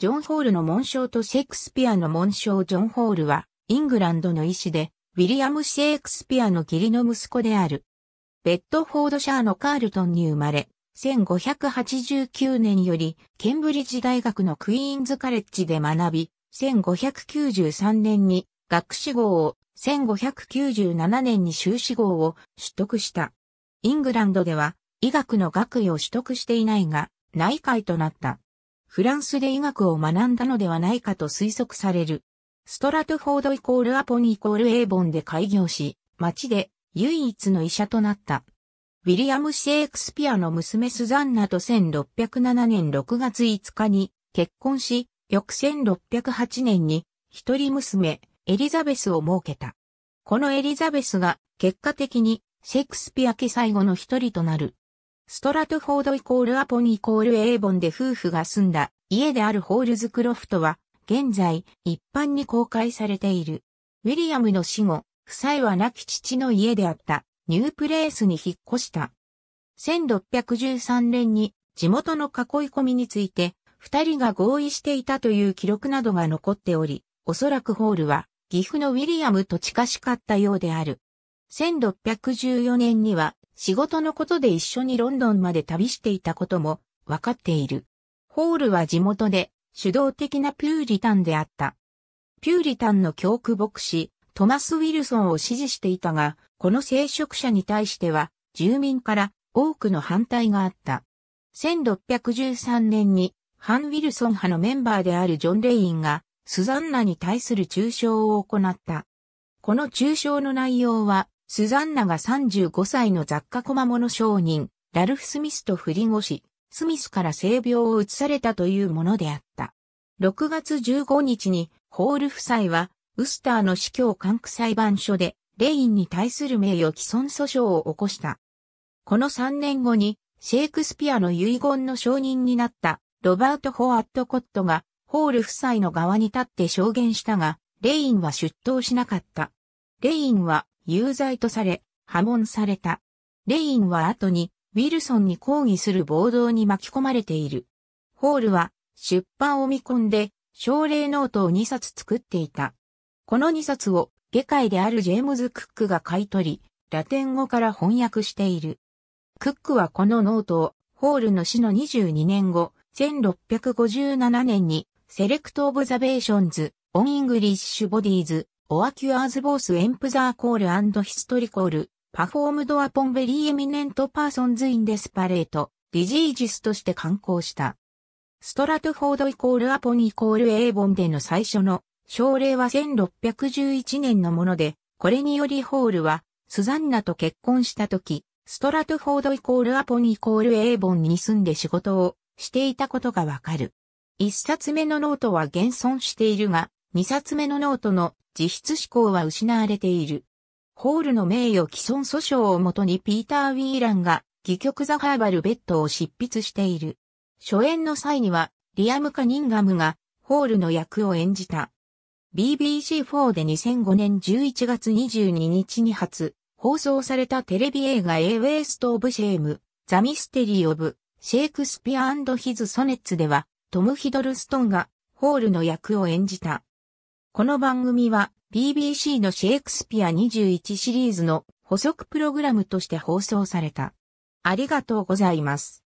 ジョン・ホールの紋章とシェイクスピアの紋章ジョン・ホールは、イングランドの医師で、ウィリアム・シェイクスピアの義理の息子である。ベッドフォードシャーのカールトンに生まれ、1589年より、ケンブリッジ大学のクイーンズカレッジで学び、1593年に学士号を、1597年に修士号を取得した。イングランドでは、医学の学位を取得していないが、内科医となった。フランスで医学を学んだのではないかと推測される。ストラトフォードイコールアポニイコールエーボンで開業し、町で唯一の医者となった。ウィリアム・シェイクスピアの娘スザンナと1607年6月5日に結婚し、翌1608年に一人娘エリザベスを設けた。このエリザベスが結果的にシェイクスピア家最後の一人となる。ストラトフォードイコールアポニイコールエーボンで夫婦が住んだ家であるホールズクロフトは現在一般に公開されている。ウィリアムの死後、夫妻は亡き父の家であったニュープレースに引っ越した。1613年に地元の囲い込みについて二人が合意していたという記録などが残っており、おそらくホールは岐阜のウィリアムと近しかったようである。1614年には仕事のことで一緒にロンドンまで旅していたことも分かっている。ホールは地元で主導的なピューリタンであった。ピューリタンの教区牧師、トマス・ウィルソンを支持していたが、この聖職者に対しては、住民から多くの反対があった。1613年に、ハン・ウィルソン派のメンバーであるジョン・レインが、スザンナに対する中傷を行った。この中傷の内容は、スザンナが35歳の雑貨小間物商人、ラルフ・スミスと不倫をし、スミスから性病を移されたというものであった。6月15日に、ホール夫妻は、ウスターの司教管区裁判所で、レインに対する名誉毀損訴訟を起こした。この3年後に、シェイクスピアの遺言の証人になったロバート・ホワット・コットがホール夫妻の側に立って証言したが、レインは出頭しなかった。レインは有罪とされ、破門された。レインは後に、ウィルソンに抗議する暴動に巻き込まれている。ホールは、出版を見込んで、奨励ノートを2冊作っていた。この2冊を、下界であるジェームズ・クックが買い取り、ラテン語から翻訳している。クックはこのノートを、ホールの死の22年後、1657年に、セレクト・オブ・ザ・ベーションズ・オン・イングリッシュ・ボディーズ、オアキュアーズボースエンプザーコールアンドヒストリコール、パフォームドアポンベリーエミネントパーソンズインデスパレート、ディジージスとして刊行した。ストラトフォードイコールアポンイコールエーボンでの最初の、症例は1611年のもので、これによりホールは、スザンナと結婚した時、ストラトフォードイコールアポンイコールエーボンに住んで仕事をしていたことがわかる。一冊目のノートは現存しているが、二冊目のノートの実質思考は失われている。ホールの名誉毀損訴訟をもとにピーター・ウィーランが、戯曲ザ・ハーバル・ベッドを執筆している。初演の際には、リアム・カニンガムが、ホールの役を演じた。BBC4 で2005年11月22日に発、放送されたテレビ映画 A Waste of Shame, The Mystery of Shakespeare and His Sonnets では、トム・ヒドルストンが、ホールの役を演じた。この番組は BBC のシェイクスピア21シリーズの補足プログラムとして放送された。ありがとうございます。